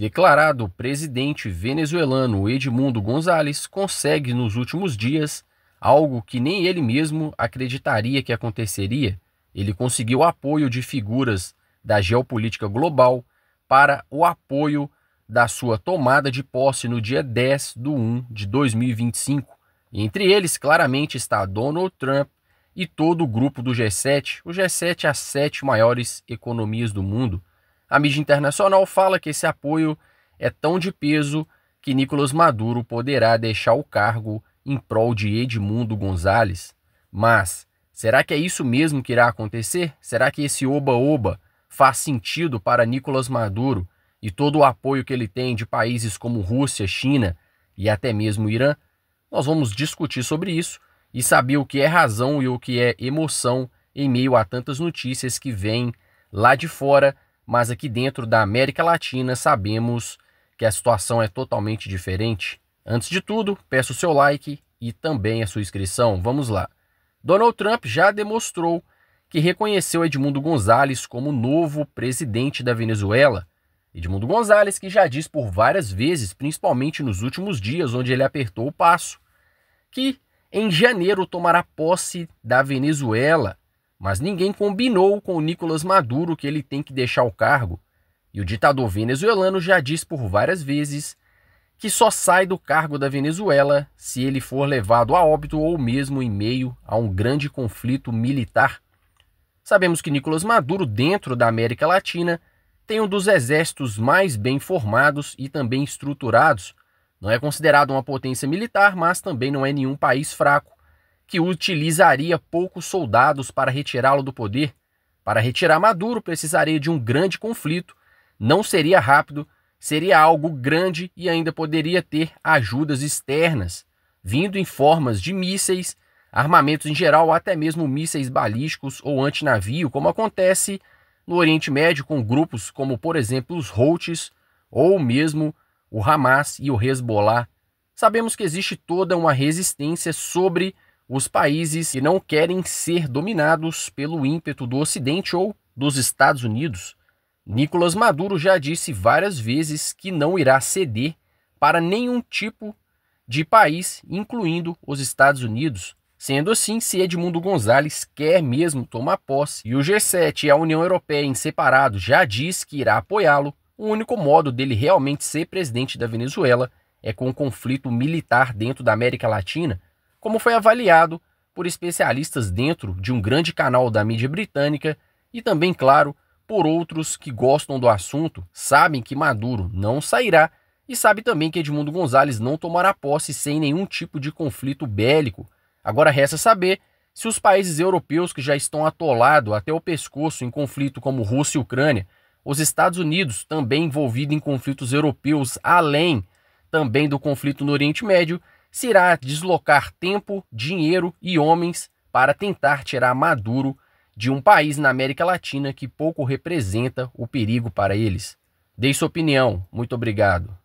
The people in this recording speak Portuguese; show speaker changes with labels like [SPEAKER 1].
[SPEAKER 1] declarado presidente venezuelano Edmundo Gonzalez consegue nos últimos dias algo que nem ele mesmo acreditaria que aconteceria. Ele conseguiu apoio de figuras da geopolítica global para o apoio da sua tomada de posse no dia 10 de 1 de 2025. E entre eles, claramente, está Donald Trump e todo o grupo do G7. O G7 é as sete maiores economias do mundo. A mídia internacional fala que esse apoio é tão de peso que Nicolas Maduro poderá deixar o cargo em prol de Edmundo Gonzalez. Mas será que é isso mesmo que irá acontecer? Será que esse oba-oba faz sentido para Nicolas Maduro e todo o apoio que ele tem de países como Rússia, China e até mesmo Irã? Nós vamos discutir sobre isso e saber o que é razão e o que é emoção em meio a tantas notícias que vêm lá de fora mas aqui dentro da América Latina sabemos que a situação é totalmente diferente. Antes de tudo, peço o seu like e também a sua inscrição. Vamos lá. Donald Trump já demonstrou que reconheceu Edmundo Gonzalez como novo presidente da Venezuela. Edmundo Gonzalez, que já diz por várias vezes, principalmente nos últimos dias, onde ele apertou o passo, que em janeiro tomará posse da Venezuela mas ninguém combinou com o Nicolás Maduro que ele tem que deixar o cargo. E o ditador venezuelano já diz por várias vezes que só sai do cargo da Venezuela se ele for levado a óbito ou mesmo em meio a um grande conflito militar. Sabemos que Nicolás Maduro, dentro da América Latina, tem um dos exércitos mais bem formados e também estruturados. Não é considerado uma potência militar, mas também não é nenhum país fraco que utilizaria poucos soldados para retirá-lo do poder. Para retirar Maduro, precisaria de um grande conflito, não seria rápido, seria algo grande e ainda poderia ter ajudas externas, vindo em formas de mísseis, armamentos em geral, até mesmo mísseis balísticos ou antinavio, como acontece no Oriente Médio com grupos como, por exemplo, os Houthis ou mesmo o Hamas e o Hezbollah. Sabemos que existe toda uma resistência sobre os países que não querem ser dominados pelo ímpeto do Ocidente ou dos Estados Unidos. Nicolas Maduro já disse várias vezes que não irá ceder para nenhum tipo de país, incluindo os Estados Unidos. Sendo assim, se Edmundo Gonzalez quer mesmo tomar posse e o G7 e a União Europeia em separado já diz que irá apoiá-lo, o único modo dele realmente ser presidente da Venezuela é com um conflito militar dentro da América Latina, como foi avaliado por especialistas dentro de um grande canal da mídia britânica e também, claro, por outros que gostam do assunto, sabem que Maduro não sairá e sabe também que Edmundo Gonzalez não tomará posse sem nenhum tipo de conflito bélico. Agora resta saber se os países europeus que já estão atolados até o pescoço em conflito como Rússia e Ucrânia, os Estados Unidos também envolvidos em conflitos europeus além também do conflito no Oriente Médio, se irá deslocar tempo, dinheiro e homens para tentar tirar Maduro de um país na América Latina que pouco representa o perigo para eles. Dei sua opinião. Muito obrigado.